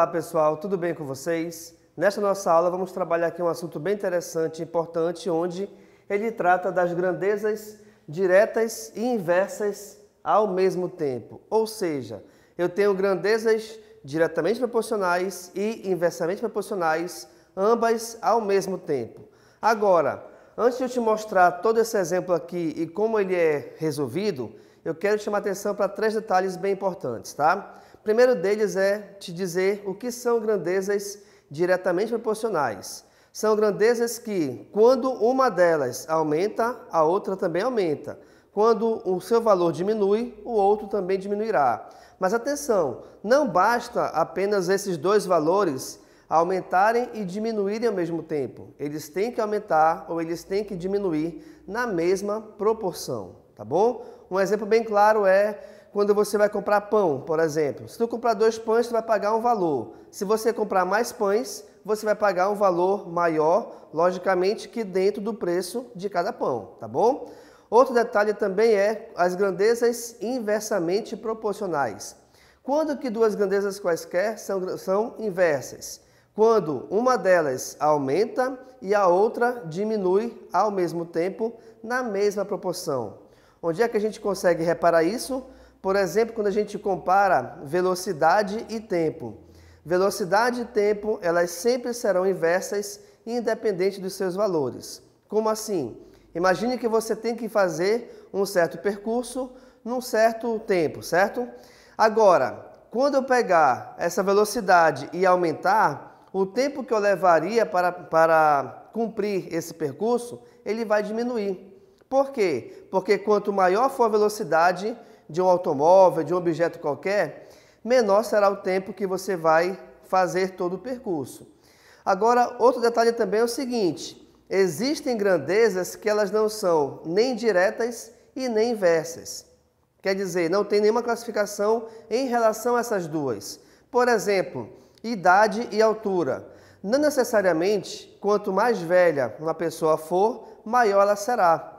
Olá pessoal, tudo bem com vocês? Nesta nossa aula vamos trabalhar aqui um assunto bem interessante e importante, onde ele trata das grandezas diretas e inversas ao mesmo tempo. Ou seja, eu tenho grandezas diretamente proporcionais e inversamente proporcionais, ambas ao mesmo tempo. Agora, antes de eu te mostrar todo esse exemplo aqui e como ele é resolvido, eu quero chamar atenção para três detalhes bem importantes, tá? O primeiro deles é te dizer o que são grandezas diretamente proporcionais. São grandezas que, quando uma delas aumenta, a outra também aumenta. Quando o seu valor diminui, o outro também diminuirá. Mas atenção, não basta apenas esses dois valores aumentarem e diminuírem ao mesmo tempo. Eles têm que aumentar ou eles têm que diminuir na mesma proporção, tá bom? Um exemplo bem claro é quando você vai comprar pão, por exemplo. Se tu comprar dois pães, tu vai pagar um valor. Se você comprar mais pães, você vai pagar um valor maior, logicamente, que dentro do preço de cada pão, tá bom? Outro detalhe também é as grandezas inversamente proporcionais. Quando que duas grandezas quaisquer são, são inversas? Quando uma delas aumenta e a outra diminui ao mesmo tempo, na mesma proporção. Onde é que a gente consegue reparar isso? Por exemplo, quando a gente compara velocidade e tempo. Velocidade e tempo, elas sempre serão inversas, independente dos seus valores. Como assim? Imagine que você tem que fazer um certo percurso num certo tempo, certo? Agora, quando eu pegar essa velocidade e aumentar, o tempo que eu levaria para, para cumprir esse percurso, ele vai diminuir. Por quê? Porque quanto maior for a velocidade, de um automóvel, de um objeto qualquer, menor será o tempo que você vai fazer todo o percurso. Agora, outro detalhe também é o seguinte: existem grandezas que elas não são nem diretas e nem inversas. Quer dizer, não tem nenhuma classificação em relação a essas duas. Por exemplo, idade e altura. Não necessariamente, quanto mais velha uma pessoa for, maior ela será.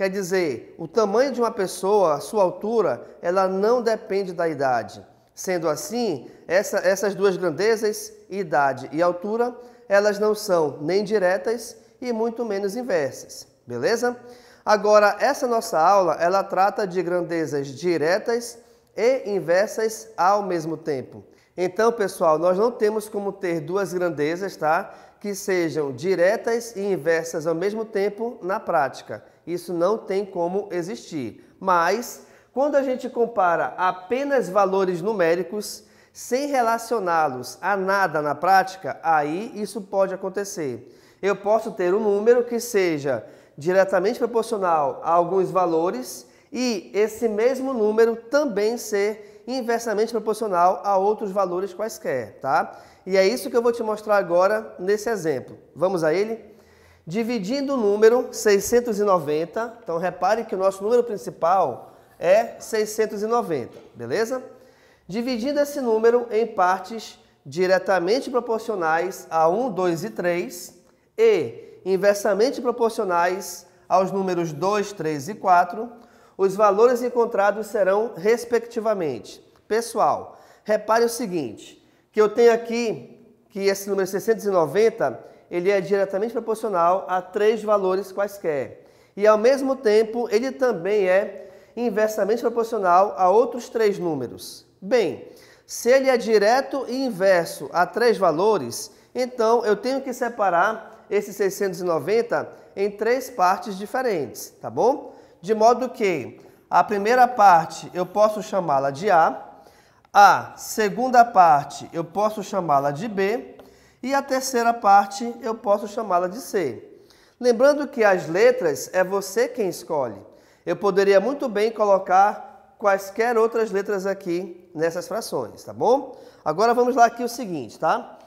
Quer dizer, o tamanho de uma pessoa, a sua altura, ela não depende da idade. Sendo assim, essa, essas duas grandezas, idade e altura, elas não são nem diretas e muito menos inversas, beleza? Agora, essa nossa aula, ela trata de grandezas diretas e inversas ao mesmo tempo. Então, pessoal, nós não temos como ter duas grandezas, tá? Que sejam diretas e inversas ao mesmo tempo na prática. Isso não tem como existir. Mas, quando a gente compara apenas valores numéricos, sem relacioná-los a nada na prática, aí isso pode acontecer. Eu posso ter um número que seja diretamente proporcional a alguns valores e esse mesmo número também ser inversamente proporcional a outros valores quaisquer, tá? E é isso que eu vou te mostrar agora nesse exemplo. Vamos a ele? dividindo o número 690. Então, repare que o nosso número principal é 690, beleza? Dividindo esse número em partes diretamente proporcionais a 1, 2 e 3 e inversamente proporcionais aos números 2, 3 e 4, os valores encontrados serão respectivamente. Pessoal, repare o seguinte, que eu tenho aqui que esse número 690 ele é diretamente proporcional a três valores quaisquer. E ao mesmo tempo, ele também é inversamente proporcional a outros três números. Bem, se ele é direto e inverso a três valores, então eu tenho que separar esse 690 em três partes diferentes, tá bom? De modo que a primeira parte eu posso chamá-la de A, a segunda parte eu posso chamá-la de B e a terceira parte eu posso chamá-la de C. Lembrando que as letras é você quem escolhe. Eu poderia muito bem colocar quaisquer outras letras aqui nessas frações, tá bom? Agora vamos lá aqui o seguinte, tá?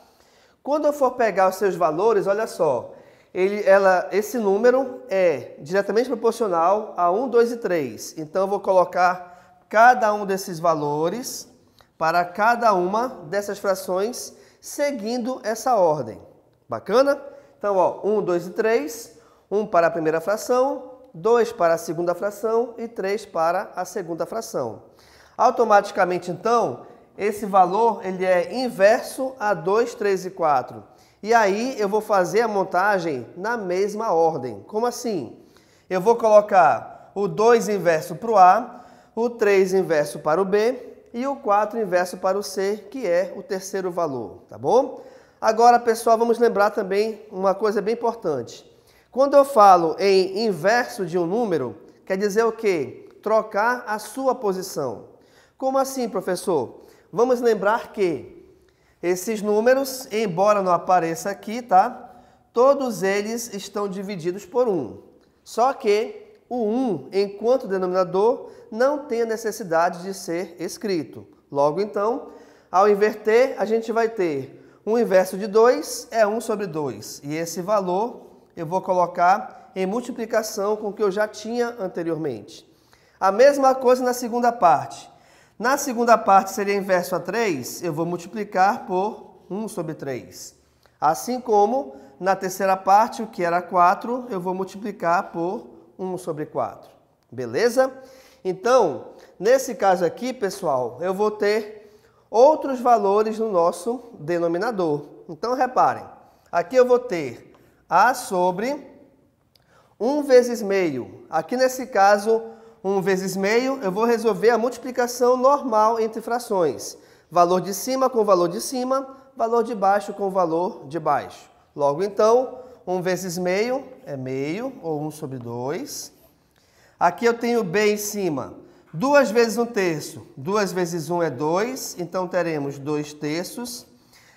Quando eu for pegar os seus valores, olha só, ele, ela, esse número é diretamente proporcional a 1, 2 e 3. Então eu vou colocar cada um desses valores para cada uma dessas frações seguindo essa ordem. Bacana? Então, ó, 1, 2 e 3. 1 para a primeira fração, 2 para a segunda fração e 3 para a segunda fração. Automaticamente, então, esse valor ele é inverso a 2, 3 e 4. E aí eu vou fazer a montagem na mesma ordem. Como assim? Eu vou colocar o 2 inverso para o A, o 3 inverso para o B e o 4 inverso para o C, que é o terceiro valor, tá bom? Agora, pessoal, vamos lembrar também uma coisa bem importante. Quando eu falo em inverso de um número, quer dizer o quê? Trocar a sua posição. Como assim, professor? Vamos lembrar que esses números, embora não apareça aqui, tá? Todos eles estão divididos por 1. Só que o 1, enquanto denominador, não tem a necessidade de ser escrito. Logo então, ao inverter, a gente vai ter 1 inverso de 2 é 1 sobre 2. E esse valor eu vou colocar em multiplicação com o que eu já tinha anteriormente. A mesma coisa na segunda parte. Na segunda parte seria inverso a 3, eu vou multiplicar por 1 sobre 3. Assim como na terceira parte, o que era 4, eu vou multiplicar por 1 sobre 4. Beleza? Então, nesse caso aqui, pessoal, eu vou ter outros valores no nosso denominador. Então, reparem. Aqui eu vou ter A sobre 1 vezes meio. Aqui, nesse caso, 1 vezes meio, eu vou resolver a multiplicação normal entre frações. Valor de cima com valor de cima, valor de baixo com valor de baixo. Logo, então, 1 vezes meio é meio, ou 1 sobre 2. Aqui eu tenho B em cima. 2 vezes 1 terço. 2 vezes 1 é 2, então teremos 2 terços.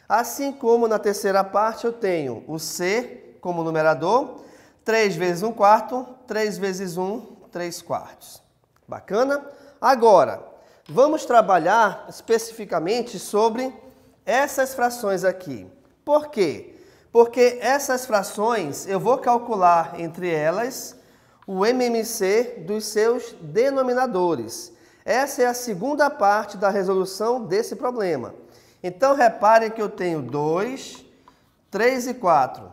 Assim como na terceira parte eu tenho o C como numerador. 3 vezes 1 quarto, 3 vezes 1, 3 quartos. Bacana? Agora, vamos trabalhar especificamente sobre essas frações aqui. Por quê? porque essas frações eu vou calcular entre elas o MMC dos seus denominadores. Essa é a segunda parte da resolução desse problema. Então reparem que eu tenho 2, 3 e 4.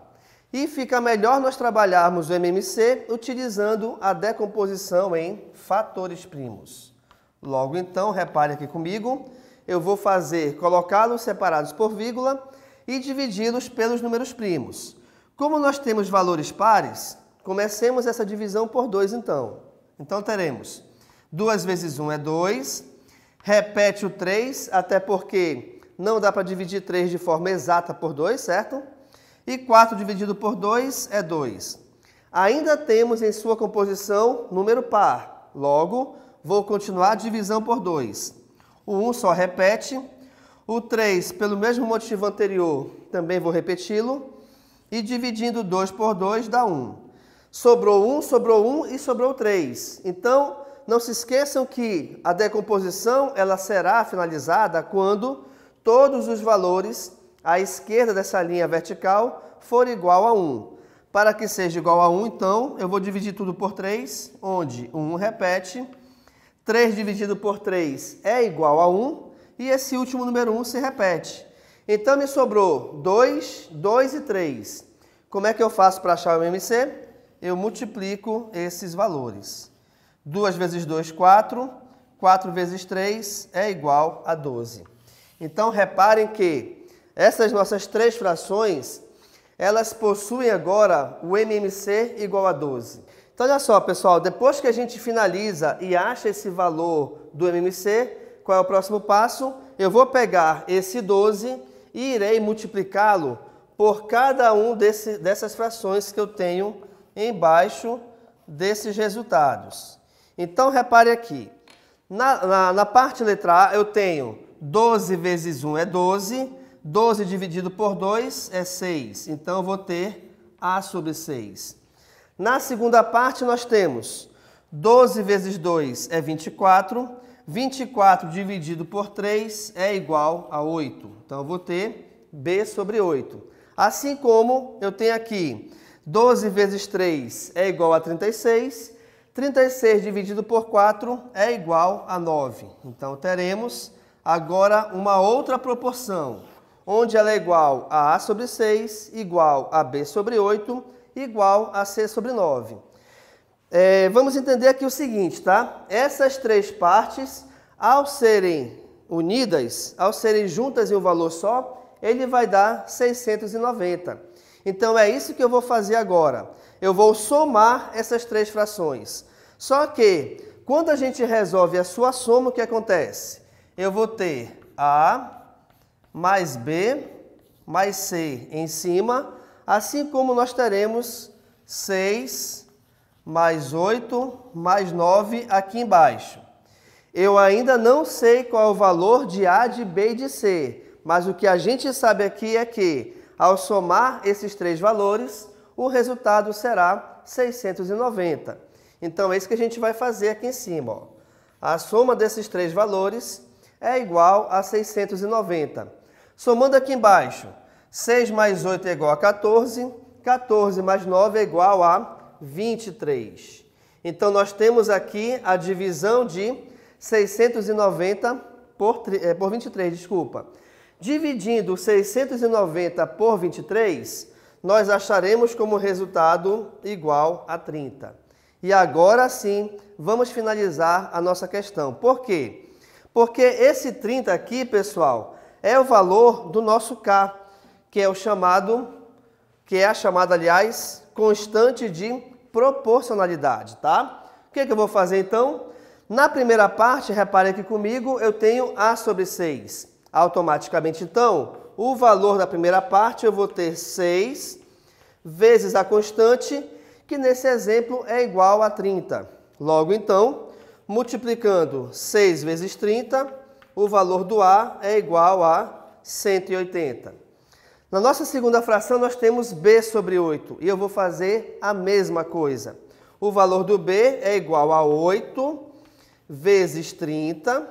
E fica melhor nós trabalharmos o MMC utilizando a decomposição em fatores primos. Logo então, repare aqui comigo, eu vou fazer colocá-los separados por vírgula e dividi-los pelos números primos. Como nós temos valores pares, comecemos essa divisão por 2 então. Então teremos 2 vezes 1 um é 2, repete o 3, até porque não dá para dividir 3 de forma exata por 2, certo? E 4 dividido por 2 é 2. Ainda temos em sua composição número par, logo vou continuar a divisão por 2. O 1 um só repete, o 3, pelo mesmo motivo anterior, também vou repeti-lo. E dividindo 2 por 2 dá 1. Um. Sobrou 1, um, sobrou 1 um, e sobrou 3. Então, não se esqueçam que a decomposição ela será finalizada quando todos os valores à esquerda dessa linha vertical forem igual a 1. Para que seja igual a 1, então, eu vou dividir tudo por 3, onde 1 repete. 3 dividido por 3 é igual a 1 e esse último número 1 se repete. Então me sobrou 2, 2 e 3. Como é que eu faço para achar o MMC? Eu multiplico esses valores. 2 vezes 2, 4. 4 vezes 3 é igual a 12. Então reparem que essas nossas três frações, elas possuem agora o MMC igual a 12. Então olha só pessoal, depois que a gente finaliza e acha esse valor do MMC, qual é o próximo passo? Eu vou pegar esse 12 e irei multiplicá-lo por cada um desse, dessas frações que eu tenho embaixo desses resultados. Então, repare aqui. Na, na, na, parte letra A, eu tenho 12 vezes 1 é 12, 12 dividido por 2 é 6. Então, eu vou ter A sobre 6. Na segunda parte, nós temos 12 vezes 2 é 24, 24 dividido por 3 é igual a 8. Então, eu vou ter B sobre 8. Assim como eu tenho aqui 12 vezes 3 é igual a 36. 36 dividido por 4 é igual a 9. Então, teremos agora uma outra proporção, onde ela é igual a A sobre 6, igual a B sobre 8, igual a C sobre 9. É, vamos entender aqui o seguinte, tá? Essas três partes, ao serem unidas, ao serem juntas em um valor só, ele vai dar 690. Então é isso que eu vou fazer agora. Eu vou somar essas três frações. Só que quando a gente resolve a sua soma, o que acontece? Eu vou ter A mais B mais C em cima, assim como nós teremos 6 mais 8, mais 9 aqui embaixo. Eu ainda não sei qual é o valor de A, de B e de C, mas o que a gente sabe aqui é que, ao somar esses três valores, o resultado será 690. Então, é isso que a gente vai fazer aqui em cima. Ó. A soma desses três valores é igual a 690. Somando aqui embaixo, 6 mais 8 é igual a 14, 14 mais 9 é igual a 23. Então nós temos aqui a divisão de 690 por, é, por 23, desculpa. Dividindo 690 por 23, nós acharemos como resultado igual a 30. E agora sim, vamos finalizar a nossa questão. Por quê? Porque esse 30 aqui, pessoal, é o valor do nosso K, que é o chamado, que é a chamada, aliás, constante de proporcionalidade, tá? O que, é que eu vou fazer então? Na primeira parte, repare aqui comigo, eu tenho A sobre 6. Automaticamente, então, o valor da primeira parte eu vou ter 6 vezes a constante, que nesse exemplo é igual a 30. Logo, então, multiplicando 6 vezes 30, o valor do A é igual a 180. Na nossa segunda fração, nós temos b sobre 8 e eu vou fazer a mesma coisa. O valor do b é igual a 8 vezes 30,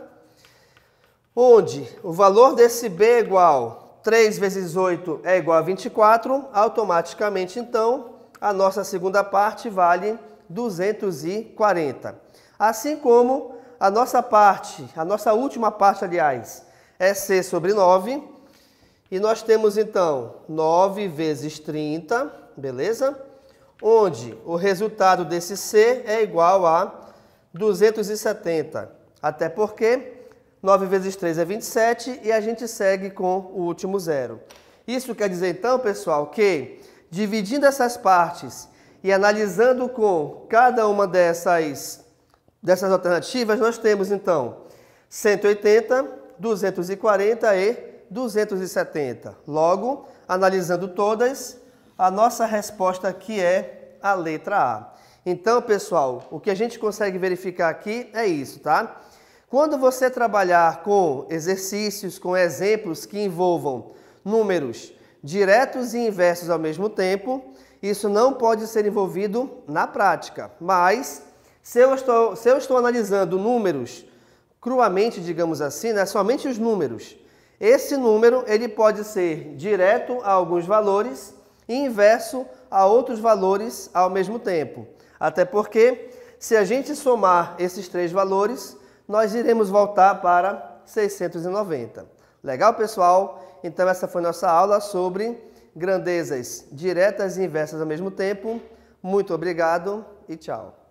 onde o valor desse b é igual a 3 vezes 8 é igual a 24, automaticamente, então, a nossa segunda parte vale 240. Assim como a nossa parte, a nossa última parte, aliás, é c sobre 9, e nós temos então 9 vezes 30, beleza? Onde o resultado desse C é igual a 270. Até porque 9 vezes 3 é 27 e a gente segue com o último zero. Isso quer dizer então, pessoal, que dividindo essas partes e analisando com cada uma dessas, dessas alternativas, nós temos então 180, 240 e 270. Logo, analisando todas, a nossa resposta aqui é a letra A. Então, pessoal, o que a gente consegue verificar aqui é isso, tá? Quando você trabalhar com exercícios, com exemplos que envolvam números diretos e inversos ao mesmo tempo, isso não pode ser envolvido na prática. Mas, se eu estou, se eu estou analisando números cruamente, digamos assim, né, somente os números, esse número ele pode ser direto a alguns valores e inverso a outros valores ao mesmo tempo. Até porque, se a gente somar esses três valores, nós iremos voltar para 690. Legal, pessoal? Então essa foi nossa aula sobre grandezas diretas e inversas ao mesmo tempo. Muito obrigado e tchau.